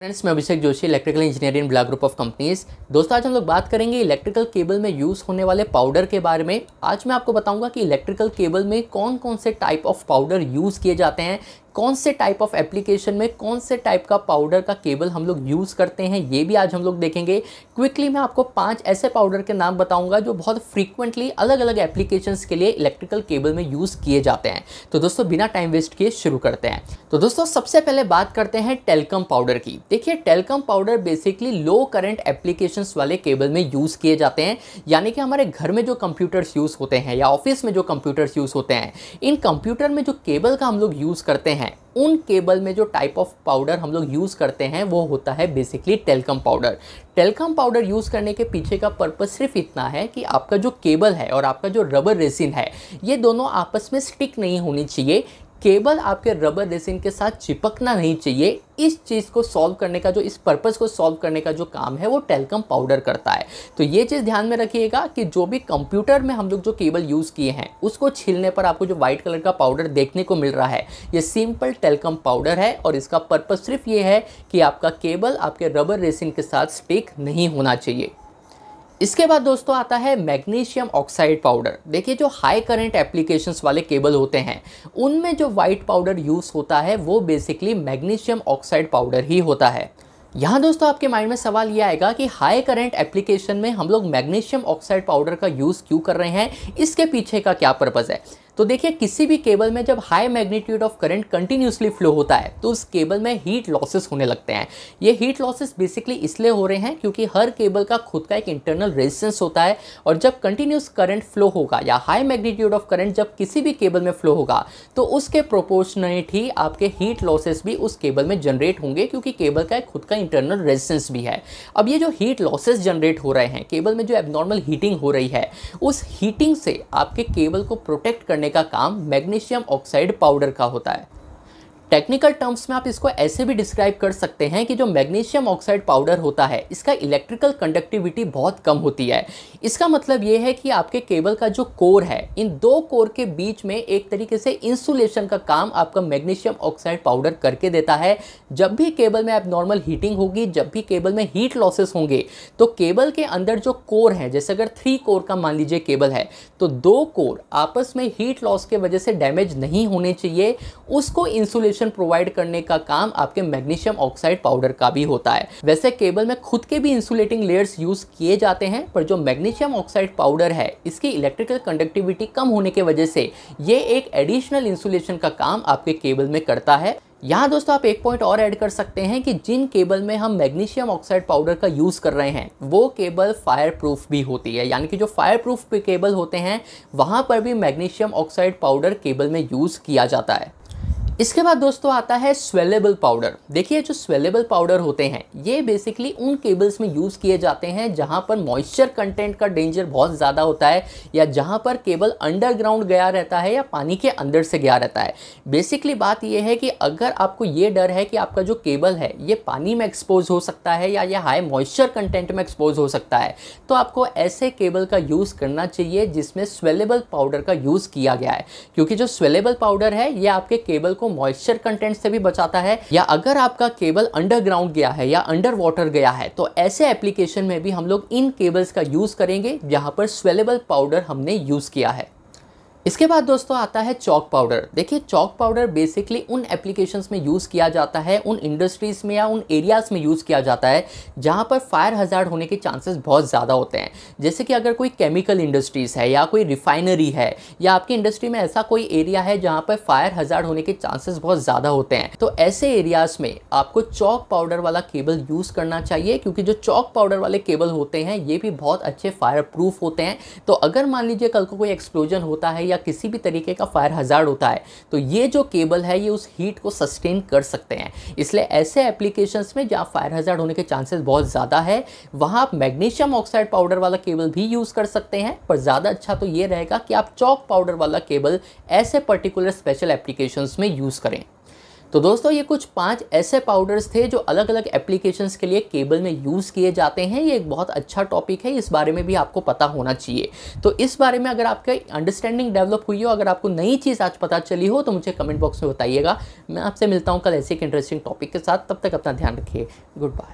friends मैं Abhishek Joshi electrical engineering block group of companies दोस्तों आज हम लोग बात करेंगे इलेक्ट्रिकल केबल में यूज़ होने वाले पाउडर के बारे में आज मैं आपको बताऊंगा कि इलेक्ट्रिकल केबल में कौन कौन से टाइप ऑफ पाउडर यूज़ किए जाते हैं कौन से टाइप ऑफ एप्लीकेशन में कौन से टाइप का पाउडर का केबल हम लोग यूज़ करते हैं ये भी आज हम लोग देखेंगे क्विकली मैं आपको पांच ऐसे पाउडर के नाम बताऊंगा जो बहुत फ्रीक्वेंटली अलग अलग एप्लीकेशंस के लिए इलेक्ट्रिकल केबल में यूज़ किए जाते हैं तो दोस्तों बिना टाइम वेस्ट किए शुरू करते हैं तो दोस्तों सबसे पहले बात करते हैं टेलकम पाउडर की देखिए talcum powder basically low current application वाले केबल में यूज़ किए जाते हैं यानी कि हमारे घर में जो कंप्यूटर्स यूज़ होते हैं या ऑफिस में जो कंप्यूटर्स यूज़ होते हैं इन कंप्यूटर में जो केबल का हम लोग यूज़ करते हैं हैं उन केबल में जो टाइप ऑफ पाउडर हम लोग यूज़ करते हैं वो होता है basically talcum powder talcum powder use करने के पीछे का पर्पज सिर्फ इतना है कि आपका जो केबल है और आपका जो रबर रेसिन है ये दोनों आपस में स्टिक नहीं होनी चाहिए केबल आपके रबर रेसिन के साथ चिपकना नहीं चाहिए इस चीज़ को सॉल्व करने का जो इस पर्पज़ को सॉल्व करने का जो काम है वो टेलकम पाउडर करता है तो ये चीज़ ध्यान में रखिएगा कि जो भी कंप्यूटर में हम लोग जो केबल यूज़ किए हैं उसको छीलने पर आपको जो वाइट कलर का पाउडर देखने को मिल रहा है ये सिंपल टेलकम पाउडर है और इसका पर्पज़ सिर्फ ये है कि आपका केबल आपके रबर रेसिन के साथ स्टिक नहीं होना चाहिए इसके बाद दोस्तों आता है मैग्नीशियम ऑक्साइड पाउडर देखिए जो हाई करंट एप्लीकेशंस वाले केबल होते हैं उनमें जो वाइट पाउडर यूज़ होता है वो बेसिकली मैग्नीशियम ऑक्साइड पाउडर ही होता है यहाँ दोस्तों आपके माइंड में सवाल ये आएगा कि हाई करंट एप्लीकेशन में हम लोग मैग्नीशियम ऑक्साइड पाउडर का यूज़ क्यों कर रहे हैं इसके पीछे का क्या पर्पज़ है तो देखिए किसी भी केबल में जब high magnitude of current continuously flow होता है तो उस केबल में हीट लॉसेस होने लगते हैं ये हीट लॉसेस बेसिकली इसलिए हो रहे हैं क्योंकि हर केबल का खुद का एक इंटरनल रेजिस्टेंस होता है और जब कंटिन्यूस करंट फ्लो होगा या हाई मैग्नीट्यूड ऑफ करंट जब किसी भी केबल में फ्लो होगा तो उसके प्रोपोर्शनेट ही आपके हीट लॉसेस भी उस केबल में जनरेट होंगे क्योंकि केबल का एक खुद का इंटरनल रेजिस्टेंस भी है अब ये जो हीट लॉसेस जनरेट हो रहे हैं केबल में जो एबनॉर्मल हीटिंग हो रही है उस हीटिंग से आपके केबल को प्रोटेक्ट करने करने का काम मैग्नीशियम ऑक्साइड पाउडर का होता है टेक्निकल टर्म्स में आप इसको ऐसे भी डिस्क्राइब कर सकते हैं कि जो मैग्नीशियम ऑक्साइड पाउडर होता है इसका इलेक्ट्रिकल कंडक्टिविटी बहुत कम होती है इसका मतलब ये है कि आपके केबल का जो कोर है इन दो कोर के बीच में एक तरीके से इंसुलेशन का काम आपका मैग्नीशियम ऑक्साइड पाउडर करके देता है जब भी केबल में एबनॉर्मल हीटिंग होगी जब भी केबल में हीट लॉसेस होंगे तो केबल के अंदर जो कोर है जैसे अगर थ्री कोर का मान लीजिए केबल है तो दो कोर आपस में हीट लॉस के वजह से डैमेज नहीं होने चाहिए उसको इंसुलेशन इंसुलेशन प्रोवाइड करने का काम आपके मैग्नीशियम ऑक्साइड पाउडर का भी होता है वैसे केबल में खुद के भी इंसुलेटिंग लेयर्स यूज किए जाते हैं पर जो मैग्नीशियम ऑक्साइड पाउडर है इसकी इलेक्ट्रिकल कंडक्टिविटी कम होने की वजह से ये एक एडिशनल इंसुलेशन का काम आपके केबल में करता है यहाँ दोस्तों आप एक पॉइंट और ऐड कर सकते हैं कि जिन केबल में हम मैग्नीशियम ऑक्साइड पाउडर का यूज़ कर रहे हैं वो केबल फायर प्रूफ भी होती है यानी कि जो फायर प्रूफ केबल होते हैं वहाँ पर भी मैग्नीशियम ऑक्साइड पाउडर केबल में यूज़ किया जाता है इसके बाद दोस्तों आता है स्वेलेबल पाउडर देखिए जो स्वेलेबल पाउडर होते हैं ये बेसिकली उन केबल्स में यूज़ किए जाते हैं जहाँ पर मॉइस्चर कंटेंट का डेंजर बहुत ज़्यादा होता है या जहाँ पर केबल अंडरग्राउंड गया रहता है या पानी के अंदर से गया रहता है बेसिकली बात यह है कि अगर आपको ये डर है कि आपका जो केबल है ये पानी में एक्सपोज हो सकता है या ये हाई मॉइस्चर कंटेंट में एक्सपोज हो सकता है तो आपको ऐसे केबल का यूज़ करना चाहिए जिसमें स्वेलेबल पाउडर का यूज़ किया गया है क्योंकि जो स्वेलेबल पाउडर है ये आपके केबल को मॉइस्चर कंटेंट से भी बचाता है या अगर आपका केबल अंडरग्राउंड गया है या अंडर वाटर गया है तो ऐसे एप्लीकेशन में भी हम लोग इन केबल्स का यूज़ करेंगे जहां पर स्वेलेबल पाउडर हमने यूज़ किया है इसके बाद दोस्तों आता है चौक पाउडर देखिए चौक पाउडर बेसिकली उन एप्लीकेशंस में यूज़ किया जाता है उन इंडस्ट्रीज़ में या उन एरियाज़ में यूज़ किया जाता है जहाँ पर फायर हजार होने के चांसेस बहुत ज़्यादा होते हैं जैसे कि अगर कोई केमिकल इंडस्ट्रीज़ है या कोई रिफाइनरी है या आपकी इंडस्ट्री में ऐसा कोई एरिया है जहाँ पर फायर हज़ार होने के चांसेस बहुत ज़्यादा होते हैं तो ऐसे एरियाज़ में आपको चौक पाउडर वाला केबल यूज़ करना चाहिए क्योंकि जो चौक पाउडर वाले केबल होते हैं ये भी बहुत अच्छे फायर प्रूफ होते हैं तो अगर मान लीजिए कल को कोई एक्सप्लोजन होता है या किसी भी तरीके का फायर हज़ार्ड होता है तो ये जो केबल है ये उस हीट को सस्टेन कर सकते हैं इसलिए ऐसे एप्लीकेशंस में जहाँ फायर हज़ार्ड होने के चांसेस बहुत ज़्यादा है वहाँ आप मैग्नीशियम ऑक्साइड पाउडर वाला केबल भी यूज़ कर सकते हैं पर ज़्यादा अच्छा तो ये रहेगा कि आप चौक पाउडर वाला केबल ऐसे पर्टिकुलर स्पेशल एप्लीकेशन में यूज़ करें तो दोस्तों ये कुछ पांच ऐसे पाउडर्स थे जो अलग अलग एप्लीकेशंस के लिए केबल में यूज़ किए जाते हैं ये एक बहुत अच्छा टॉपिक है इस बारे में भी आपको पता होना चाहिए तो इस बारे में अगर आपका अंडरस्टैंडिंग डेवलप हुई हो अगर आपको नई चीज़ आज पता चली हो तो मुझे कमेंट बॉक्स में बताइएगा मैं आपसे मिलता हूँ कल ऐसे एक इंटरेस्टिंग टॉपिक के साथ तब तक अपना ध्यान रखिए गुड बाय